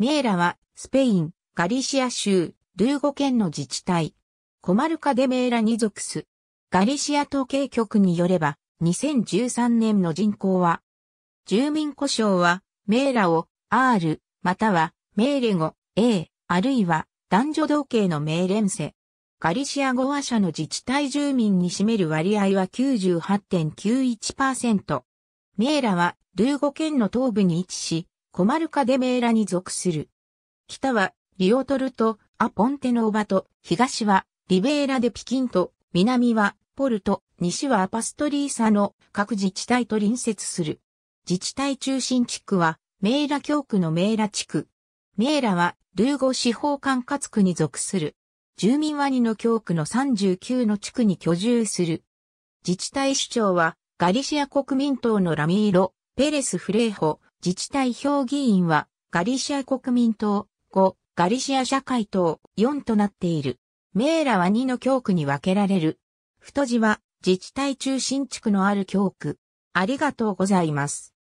ミエラは、スペイン、ガリシア州、ルーゴ県の自治体。コマルカデメーラに属す。ガリシア統計局によれば、2013年の人口は、住民故障は、メーラを R、または、メーレ語 A、あるいは、男女同系のメーレンセ。ガリシア語話者の自治体住民に占める割合は98.91%。メーラは、ルーゴ県の東部に位置し、コマルカ・デ・メーラに属する。北はリオトルト、アポンテノーバと、東はリベーラ・デ・ピキント、南はポルト、西はアパストリーサの各自治体と隣接する。自治体中心地区はメーラ教区のメーラ地区。メーラはルーゴ司法管轄区に属する。住民はニの教区の39の地区に居住する。自治体首長はガリシア国民党のラミーロ、ペレス・フレーホ、自治体票議員は、ガリシア国民党、5、ガリシア社会党、4となっている。メーラは2の教区に分けられる。太字は、自治体中心地区のある教区。ありがとうございます。